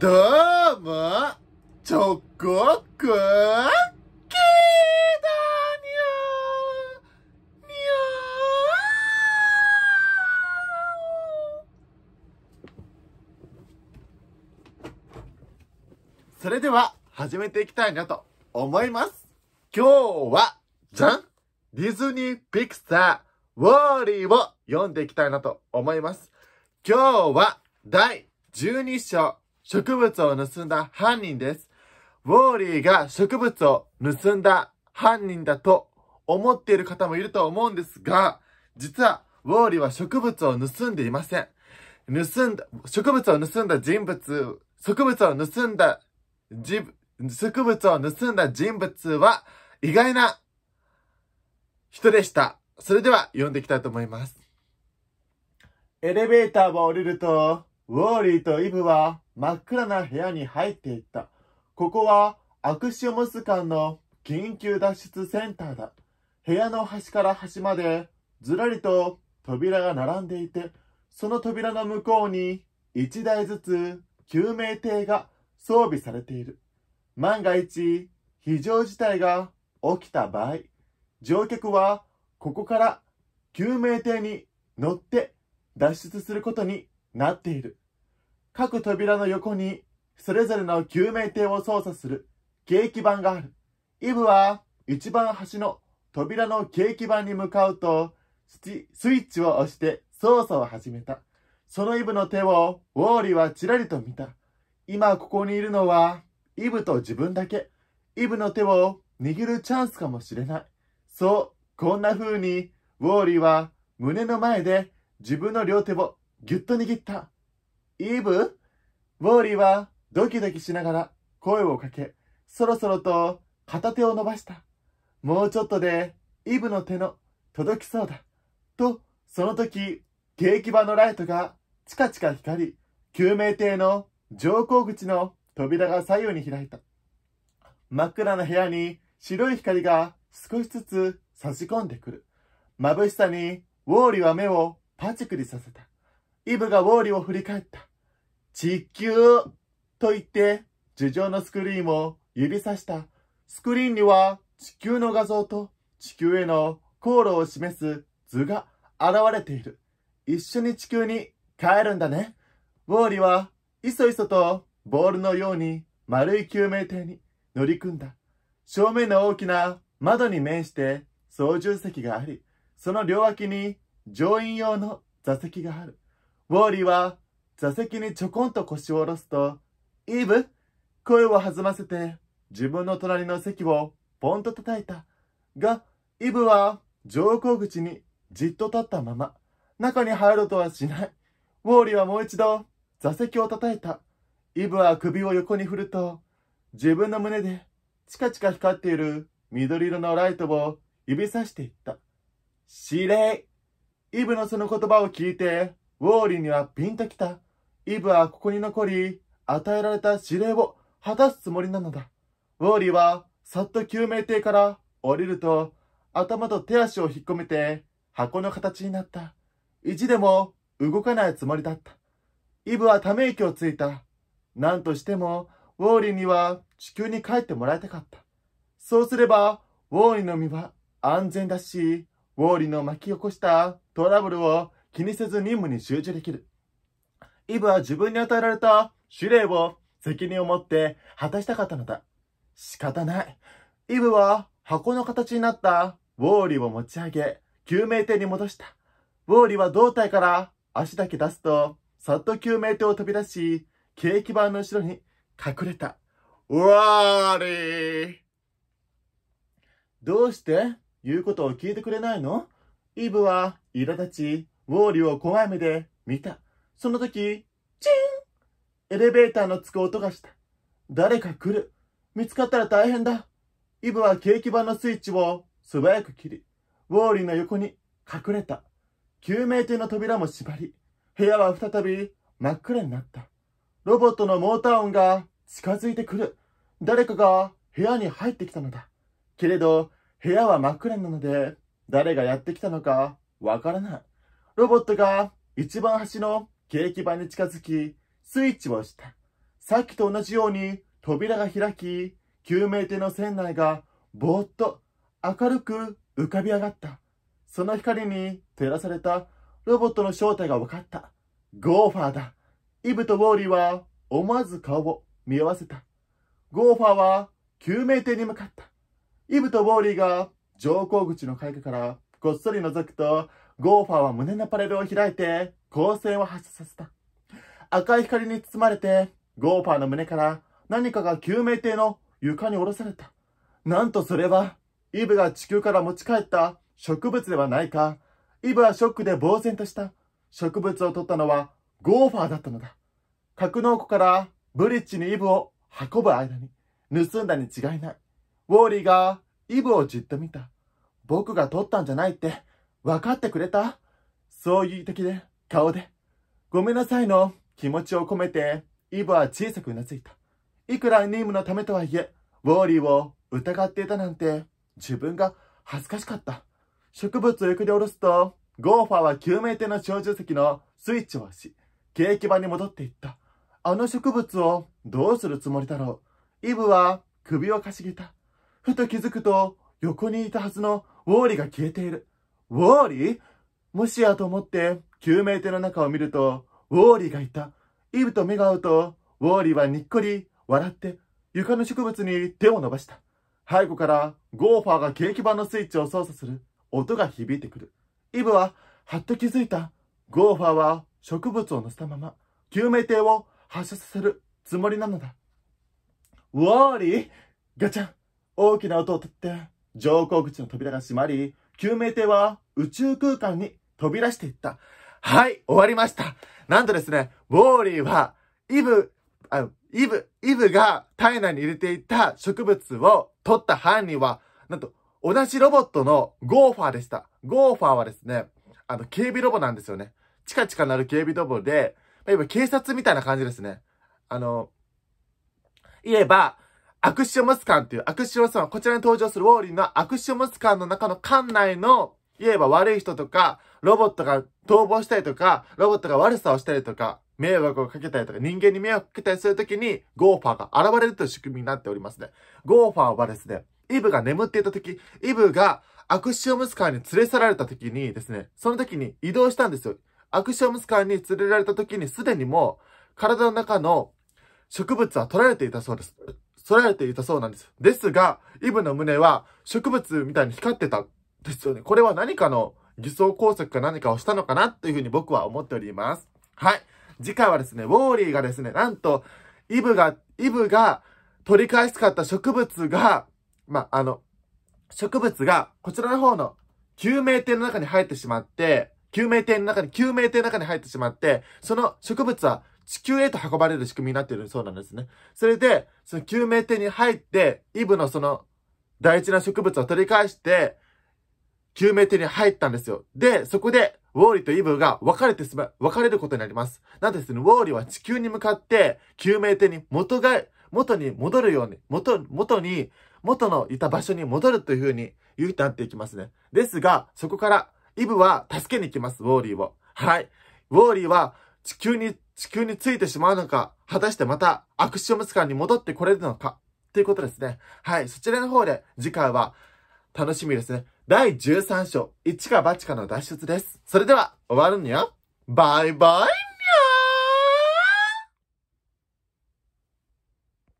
どうも、チョコクッキーだにゃーそれでは、始めていきたいなと思います。今日は、じゃんディズニーピクサー、ウォーリーを読んでいきたいなと思います。今日は、第12章植物を盗んだ犯人です。ウォーリーが植物を盗んだ犯人だと思っている方もいると思うんですが、実はウォーリーは植物を盗んでいません。盗んだ、植物を盗んだ人物、植物を盗んだ、じ、植物を盗んだ人物は意外な人でした。それでは読んでいきたいと思います。エレベーターを降りると、ウォーリーとイブは真っ暗な部屋に入っていった。ここはアクシオムス館の緊急脱出センターだ。部屋の端から端までずらりと扉が並んでいて、その扉の向こうに1台ずつ救命艇が装備されている。万が一、非常事態が起きた場合、乗客はここから救命艇に乗って脱出することになっている。各扉の横に、それぞれの救命艇を操作する計器板がある。イブは、一番端の扉の計器板に向かうと、スイッチを押して操作を始めた。そのイブの手をウォーリーはちらりと見た。今ここにいるのはイブと自分だけ。イブの手を握るチャンスかもしれない。そう、こんな風にウォーリーは胸の前で自分の両手をぎゅっと握った。イブウォーリーはドキドキしながら声をかけ、そろそろと片手を伸ばした。もうちょっとでイブの手の届きそうだ。と、その時、ケーキ場のライトがチカチカ光り、救命艇の乗降口の扉が左右に開いた。真っ暗な部屋に白い光が少しずつ差し込んでくる。眩しさにウォーリーは目をパチクリさせた。イブがウォーリーを振り返った。地球と言って、樹上のスクリーンを指さした。スクリーンには地球の画像と地球への航路を示す図が現れている。一緒に地球に帰るんだね。ウォーリーは、いそいそとボールのように丸い救命艇に乗り組んだ。正面の大きな窓に面して操縦席があり、その両脇に乗員用の座席がある。ウォーリーは座席にちょこんと腰を下ろすと、イーブ声を弾ませて自分の隣の席をポンと叩いた。が、イブは乗降口にじっと立ったまま、中に入ろうとはしない。ウォーリーはもう一度座席を叩いた。イブは首を横に振ると、自分の胸でチカチカ光っている緑色のライトを指さしていった。司令イブのその言葉を聞いて、ウォーリーにはピンときた。イブはここに残り、与えられた指令を果たすつもりなのだ。ウォーリーは、さっと救命艇から降りると、頭と手足を引っ込めて、箱の形になった。意地でも動かないつもりだった。イブはため息をついた。何としても、ウォーリーには地球に帰ってもらいたかった。そうすれば、ウォーリーの身は安全だし、ウォーリーの巻き起こしたトラブルを気にせず任務に集中できる。イブは自分に与えられた指令を責任を持って果たしたかったのだ。仕方ない。イブは箱の形になったウォーリーを持ち上げ、救命艇に戻した。ウォーリーは胴体から足だけ出すと、さっと救命艇を飛び出し、ケーキ板の後ろに隠れた。ウォーリーどうして言うことを聞いてくれないのイブは苛立ち、ウォーリーを怖い目で見た。その時、チンエレベーターのつく音がした。誰か来る。見つかったら大変だ。イブはケーキ板のスイッチを素早く切り、ウォーリーの横に隠れた。救命艇の扉も縛り、部屋は再び真っ暗になった。ロボットのモーター音が近づいてくる。誰かが部屋に入ってきたのだ。けれど、部屋は真っ暗なので、誰がやってきたのかわからない。ロボットが一番端のケーキ板に近づき、スイッチを押した。さっきと同じように扉が開き、救命艇の船内がぼーっと明るく浮かび上がった。その光に照らされたロボットの正体が分かった。ゴーファーだ。イブとウォーリーは思わず顔を見合わせた。ゴーファーは救命艇に向かった。イブとウォーリーが乗降口の階下からこっそり覗くと、ゴーファーは胸のパレルを開いて、光線を発射させた。赤い光に包まれて、ゴーファーの胸から何かが救命艇の床に下ろされた。なんとそれは、イブが地球から持ち帰った植物ではないか。イブはショックで呆然とした。植物を取ったのはゴーファーだったのだ。格納庫からブリッジにイブを運ぶ間に盗んだに違いない。ウォーリーがイブをじっと見た。僕が取ったんじゃないって分かってくれたそういう時で、顔で。ごめんなさいの気持ちを込めて、イブは小さくうなずいた。いくらニームのためとはいえ、ウォーリーを疑っていたなんて、自分が恥ずかしかった。植物をくで下ろすと、ゴーファーは救命艇の操縦席のスイッチを押し、ケーキ場に戻っていった。あの植物をどうするつもりだろう。イブは首をかしげた。ふと気づくと、横にいたはずのウォーリーが消えている。ウォーリーもしやと思って救命艇の中を見ると、ウォーリーがいた。イブと目が合うと、ウォーリーはにっこり笑って床の植物に手を伸ばした。背後からゴーファーがケーキ板のスイッチを操作する音が響いてくる。イブははっと気づいた。ゴーファーは植物を乗せたまま救命艇を発射させるつもりなのだ。ウォーリーガチャン大きな音を立って乗降口の扉が閉まり、救命艇は宇宙空間に飛び出していった。はい、終わりました。なんとですね、ウォーリーは、イブ、あイブ、イブが体内に入れていた植物を取った犯人は、なんと、同じロボットのゴーファーでした。ゴーファーはですね、あの、警備ロボなんですよね。チカチカなる警備ロボで、まいわ警察みたいな感じですね。あの、言えば、アクショムスカンっていう、アクショムマスカン、こちらに登場するウォーリーのアクショムスカンの中の館内の、いえば悪い人とか、ロボットが逃亡したりとか、ロボットが悪さをしたりとか、迷惑をかけたりとか、人間に迷惑をかけたりするときに、ゴーファーが現れるという仕組みになっておりますね。ゴーファーはですね、イブが眠っていたとき、イブがアクシオムスカンに連れ去られたときにですね、そのときに移動したんですよ。アクシオムスカンに連れられたときにすでにもう、体の中の植物は取られていたそうです。揃られていたそうなんです。ですが、イブの胸は植物みたいに光ってたんですよね。これは何かの偽装工作か何かをしたのかなというふうに僕は思っております。はい。次回はですね、ウォーリーがですね、なんと、イブが、イブが取り返すかった植物が、まあの、植物がこちらの方の救命艇の中に入ってしまって、救命艇の中に、救命艇の中に入ってしまって、その植物は地球へと運ばれる仕組みになっているそうなんですね。それで、その救命艇に入って、イブのその大事な植物を取り返して、救命艇に入ったんですよ。で、そこで、ウォーリーとイブが別れてしま、別れることになります。なんですね、ウォーリーは地球に向かって、救命艇に元が、元に戻るように、元、元に、元のいた場所に戻るというふうに言うとなっていきますね。ですが、そこから、イブは助けに行きます、ウォーリーを。はい。ウォーリーは、地球に、地球についてしまうのか、果たしてまたアクシオムス館に戻ってこれるのか、ということですね。はい、そちらの方で次回は楽しみですね。第13章、一か八かの脱出です。それでは、終わるによ。バイバイ